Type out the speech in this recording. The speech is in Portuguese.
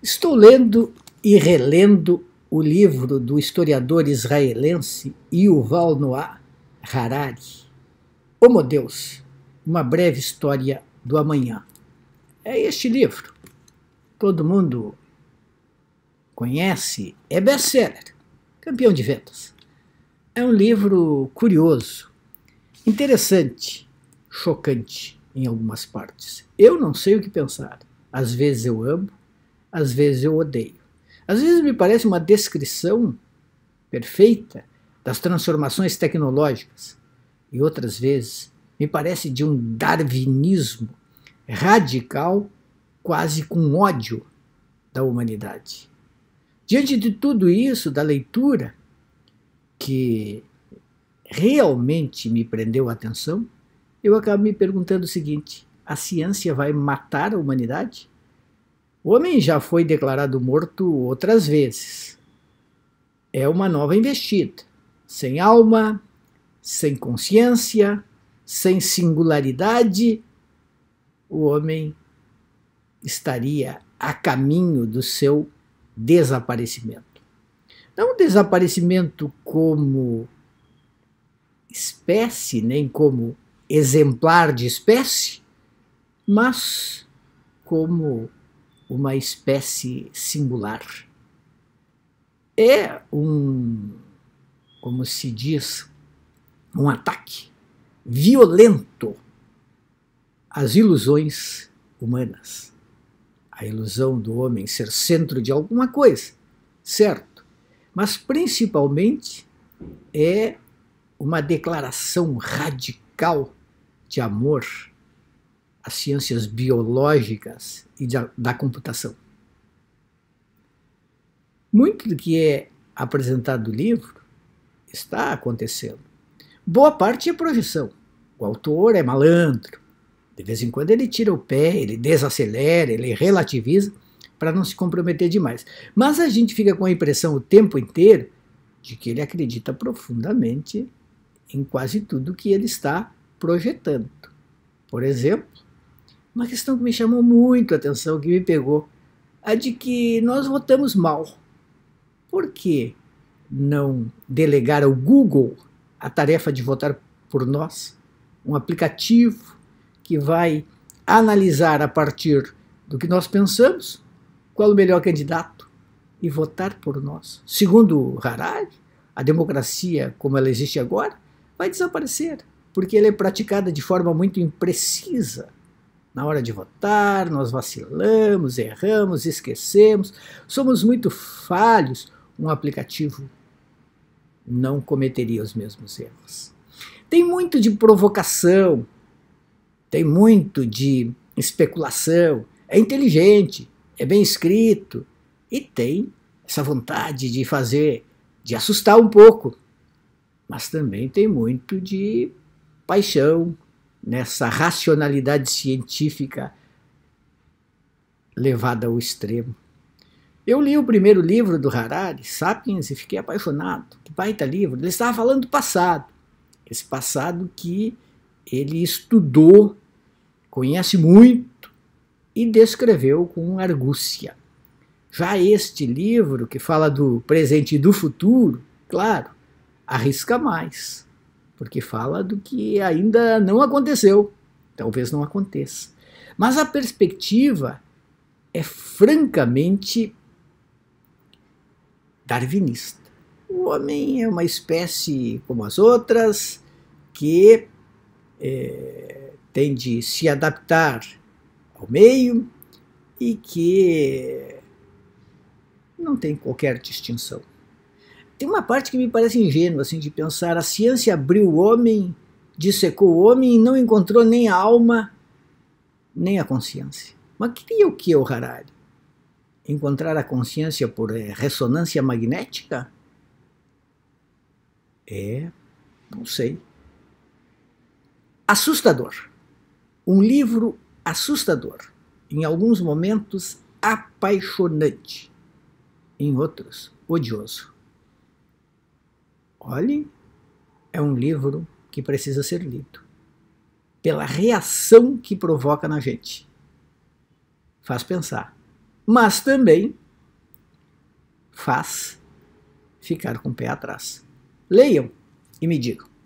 Estou lendo e relendo o livro do historiador israelense Yuval Noah Harari, Homo Deus, Uma Breve História do Amanhã. É este livro. Todo mundo conhece, é best-seller, campeão de vendas. É um livro curioso, interessante, chocante em algumas partes. Eu não sei o que pensar. Às vezes eu amo, às vezes eu odeio. Às vezes me parece uma descrição perfeita das transformações tecnológicas, e outras vezes me parece de um darwinismo radical, quase com ódio da humanidade. Diante de tudo isso, da leitura que realmente me prendeu a atenção, eu acabo me perguntando o seguinte: a ciência vai matar a humanidade? O homem já foi declarado morto outras vezes. É uma nova investida, sem alma, sem consciência, sem singularidade. O homem estaria a caminho do seu desaparecimento. Não um desaparecimento como espécie, nem como exemplar de espécie, mas como uma espécie singular. É um, como se diz, um ataque violento às ilusões humanas. A ilusão do homem ser centro de alguma coisa, certo, mas principalmente é uma declaração radical de amor as ciências biológicas e da, da computação. Muito do que é apresentado no livro está acontecendo. Boa parte é projeção. O autor é malandro. De vez em quando ele tira o pé, ele desacelera, ele relativiza para não se comprometer demais. Mas a gente fica com a impressão o tempo inteiro de que ele acredita profundamente em quase tudo que ele está projetando. Por exemplo, uma questão que me chamou muito a atenção, que me pegou, a de que nós votamos mal. Por que não delegar ao Google a tarefa de votar por nós? Um aplicativo que vai analisar a partir do que nós pensamos qual o melhor candidato e votar por nós. Segundo Harari, a democracia como ela existe agora vai desaparecer, porque ela é praticada de forma muito imprecisa na hora de votar, nós vacilamos, erramos, esquecemos, somos muito falhos. Um aplicativo não cometeria os mesmos erros. Tem muito de provocação, tem muito de especulação, é inteligente, é bem escrito e tem essa vontade de fazer, de assustar um pouco, mas também tem muito de paixão, nessa racionalidade científica levada ao extremo. Eu li o primeiro livro do Harari, Sapiens, e fiquei apaixonado. Que baita livro! Ele estava falando do passado. Esse passado que ele estudou, conhece muito e descreveu com argúcia. Já este livro, que fala do presente e do futuro, claro, arrisca mais porque fala do que ainda não aconteceu, talvez não aconteça. Mas a perspectiva é francamente darwinista. O homem é uma espécie como as outras que é, tem de se adaptar ao meio e que não tem qualquer distinção. Tem uma parte que me parece ingênua, assim, de pensar a ciência abriu o homem, dissecou o homem e não encontrou nem a alma, nem a consciência. Mas queria o que, o Harari? Encontrar a consciência por é, ressonância magnética? É, não sei. Assustador. Um livro assustador. Em alguns momentos, apaixonante. Em outros, odioso. Olhe, é um livro que precisa ser lido pela reação que provoca na gente. Faz pensar, mas também faz ficar com o pé atrás. Leiam e me digam.